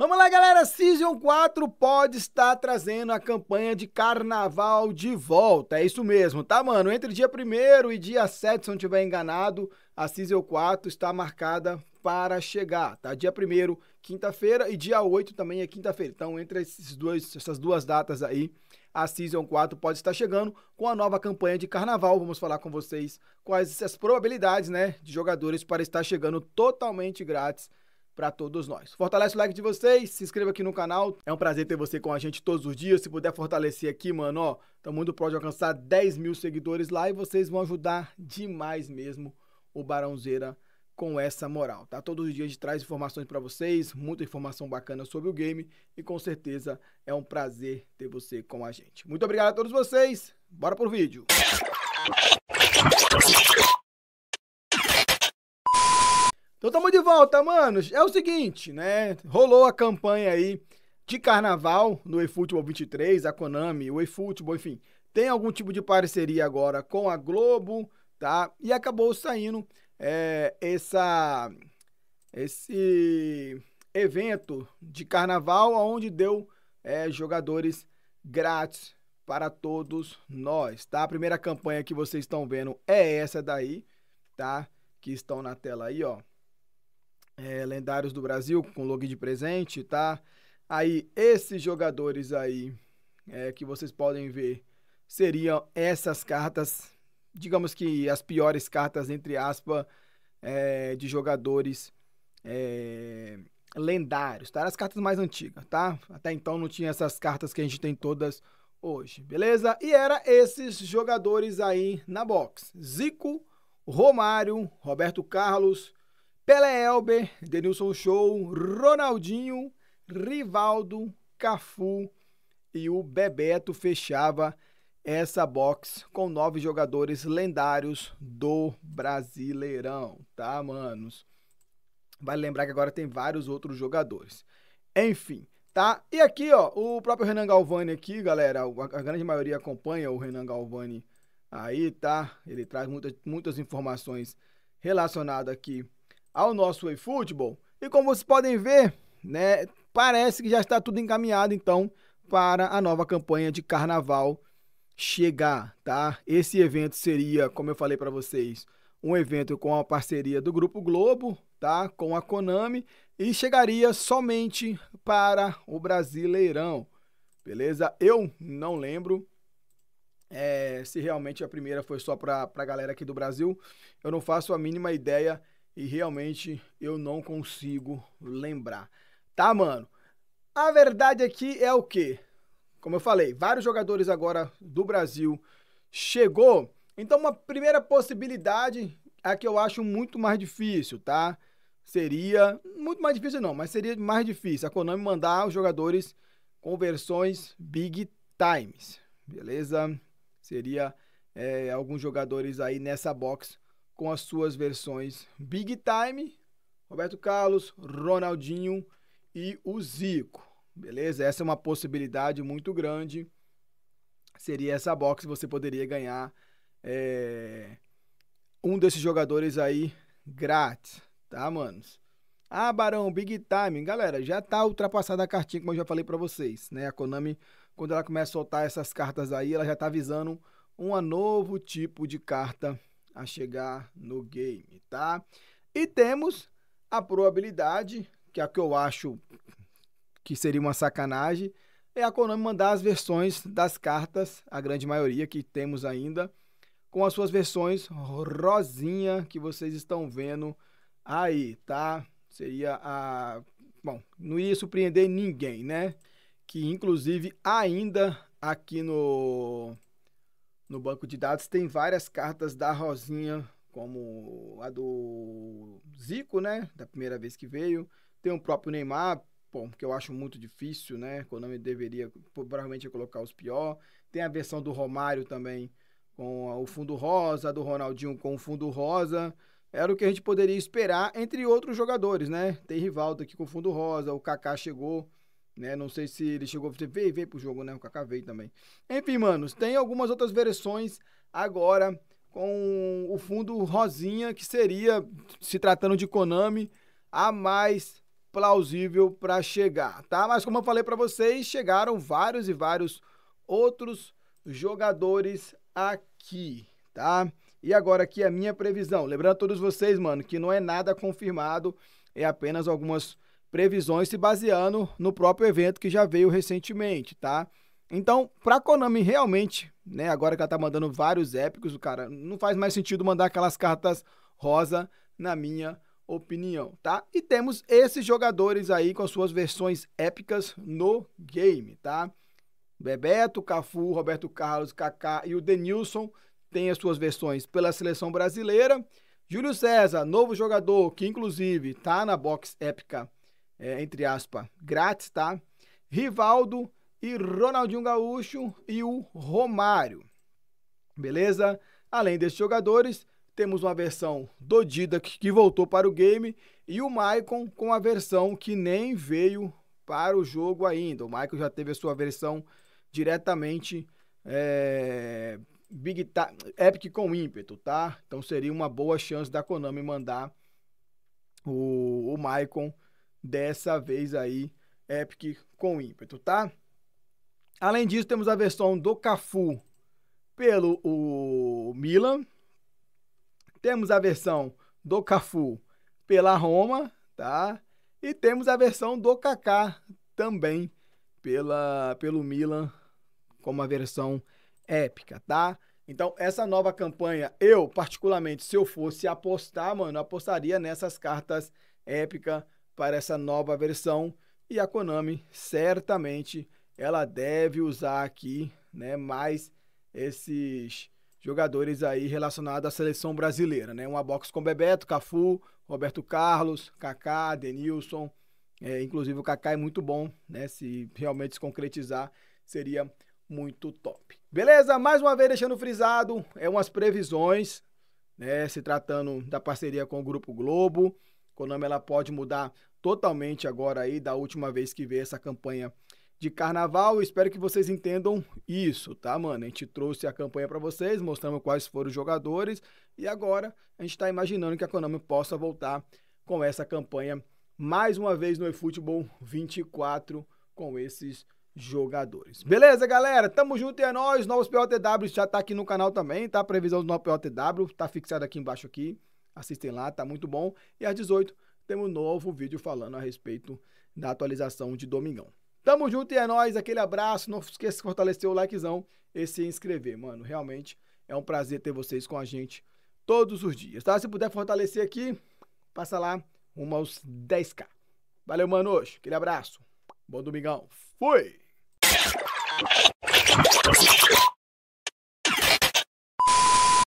Vamos lá, galera! Season 4 pode estar trazendo a campanha de carnaval de volta. É isso mesmo, tá, mano? Entre dia 1 e dia 7, se não tiver enganado, a Season 4 está marcada para chegar, tá? Dia 1 quinta-feira, e dia 8 também é quinta-feira. Então, entre esses dois, essas duas datas aí, a Season 4 pode estar chegando com a nova campanha de carnaval. Vamos falar com vocês quais as probabilidades, né, de jogadores para estar chegando totalmente grátis para todos nós. Fortalece o like de vocês, se inscreva aqui no canal. É um prazer ter você com a gente todos os dias. Se puder fortalecer aqui, mano, ó, tamo muito próximo de alcançar 10 mil seguidores lá e vocês vão ajudar demais mesmo o Barãozeira com essa moral, tá? Todos os dias a gente traz informações para vocês, muita informação bacana sobre o game e com certeza é um prazer ter você com a gente. Muito obrigado a todos vocês. Bora pro vídeo. Então estamos de volta, manos. É o seguinte, né? Rolou a campanha aí de carnaval no eFootball 23, a Konami, o eFootball, enfim, tem algum tipo de parceria agora com a Globo, tá? E acabou saindo é, essa esse evento de carnaval onde deu é, jogadores grátis para todos nós, tá? A primeira campanha que vocês estão vendo é essa daí, tá? Que estão na tela aí, ó é, lendários do Brasil, com logo de presente, tá? Aí, esses jogadores aí é, que vocês podem ver seriam essas cartas, digamos que as piores cartas, entre aspas, é, de jogadores é, lendários, tá? As cartas mais antigas, tá? Até então não tinha essas cartas que a gente tem todas hoje, beleza? E era esses jogadores aí na box. Zico, Romário, Roberto Carlos, Pelé Elber, Denilson Show, Ronaldinho, Rivaldo, Cafu e o Bebeto fechava essa box com nove jogadores lendários do Brasileirão, tá, manos? Vale lembrar que agora tem vários outros jogadores. Enfim, tá? E aqui, ó, o próprio Renan Galvani aqui, galera, a grande maioria acompanha o Renan Galvani aí, tá? Ele traz muitas, muitas informações relacionadas aqui ao nosso eFootball. E como vocês podem ver, né, parece que já está tudo encaminhado então para a nova campanha de carnaval chegar, tá? Esse evento seria, como eu falei para vocês, um evento com a parceria do Grupo Globo, tá? Com a Konami e chegaria somente para o Brasileirão. Beleza? Eu não lembro é, se realmente a primeira foi só para a galera aqui do Brasil. Eu não faço a mínima ideia e realmente eu não consigo lembrar. Tá, mano? A verdade aqui é o que? Como eu falei, vários jogadores agora do Brasil chegou. Então, uma primeira possibilidade, a que eu acho muito mais difícil, tá? Seria. Muito mais difícil, não, mas seria mais difícil a Konami mandar os jogadores com versões Big Times. Beleza? Seria é, alguns jogadores aí nessa box com as suas versões Big Time, Roberto Carlos, Ronaldinho e o Zico. Beleza? Essa é uma possibilidade muito grande. Seria essa box você poderia ganhar é, um desses jogadores aí grátis, tá, manos? Ah, Barão, Big Time. Galera, já tá ultrapassada a cartinha, como eu já falei para vocês, né? A Konami, quando ela começa a soltar essas cartas aí, ela já tá avisando um novo tipo de carta a chegar no game, tá? E temos a probabilidade, que é a que eu acho que seria uma sacanagem, é a Konami mandar as versões das cartas, a grande maioria que temos ainda, com as suas versões rosinha que vocês estão vendo aí, tá? Seria a. Bom, não ia surpreender ninguém, né? Que inclusive ainda aqui no no banco de dados tem várias cartas da Rosinha, como a do Zico, né? Da primeira vez que veio. Tem o próprio Neymar, bom, que eu acho muito difícil, né? O nome deveria provavelmente colocar os pior. Tem a versão do Romário também com o fundo rosa, do Ronaldinho com o fundo rosa. Era o que a gente poderia esperar, entre outros jogadores, né? Tem Rivaldo aqui com o fundo rosa, o Kaká chegou né? Não sei se ele chegou, você veio, veio pro jogo, né? O Kaká veio também. Enfim, manos, tem algumas outras versões agora com o fundo rosinha, que seria, se tratando de Konami, a mais plausível para chegar, tá? Mas como eu falei para vocês, chegaram vários e vários outros jogadores aqui, tá? E agora aqui a minha previsão. Lembrando a todos vocês, mano, que não é nada confirmado, é apenas algumas previsões se baseando no próprio evento que já veio recentemente, tá? Então, pra Konami realmente, né, agora que ela tá mandando vários épicos, o cara não faz mais sentido mandar aquelas cartas rosa, na minha opinião, tá? E temos esses jogadores aí com as suas versões épicas no game, tá? Bebeto, Cafu, Roberto Carlos, Kaká e o Denilson têm as suas versões pela seleção brasileira. Júlio César, novo jogador que inclusive tá na box épica é, entre aspas, grátis, tá? Rivaldo e Ronaldinho Gaúcho e o Romário. Beleza? Além desses jogadores, temos uma versão do Dida que voltou para o game e o Maicon com a versão que nem veio para o jogo ainda. O Maicon já teve a sua versão diretamente é, Big Ta Epic com ímpeto, tá? Então seria uma boa chance da Konami mandar o, o Maicon Dessa vez aí, Epic com ímpeto, tá? Além disso, temos a versão do Cafu pelo o Milan. Temos a versão do Cafu pela Roma, tá? E temos a versão do Kaká também pela, pelo Milan como a versão épica, tá? Então, essa nova campanha, eu particularmente, se eu fosse apostar, mano, apostaria nessas cartas épica para essa nova versão e a Konami certamente ela deve usar aqui, né, mais esses jogadores aí relacionados à seleção brasileira, né? Uma box com Bebeto, Cafu, Roberto Carlos, Kaká, Denilson, é, inclusive o Kaká é muito bom, né? Se realmente se concretizar, seria muito top. Beleza? Mais uma vez deixando frisado, é umas previsões, né, se tratando da parceria com o Grupo Globo. Conama ela pode mudar totalmente agora aí da última vez que veio essa campanha de carnaval. espero que vocês entendam isso, tá, mano? A gente trouxe a campanha para vocês, mostrando quais foram os jogadores e agora a gente está imaginando que a Konami possa voltar com essa campanha mais uma vez no eFootball 24 com esses jogadores. Beleza, galera? Tamo junto e é nóis. Novos POTW já tá aqui no canal também, tá? previsão do novo POTW tá fixado aqui embaixo aqui. Assistem lá, tá muito bom. E às 18 temos um novo vídeo falando a respeito da atualização de Domingão. Tamo junto e é nóis, aquele abraço. Não esqueça de fortalecer o likezão e se inscrever, mano. Realmente é um prazer ter vocês com a gente todos os dias, tá? Se puder fortalecer aqui, passa lá rumo aos 10k. Valeu, mano. Hoje, aquele abraço. Bom domingão. Fui!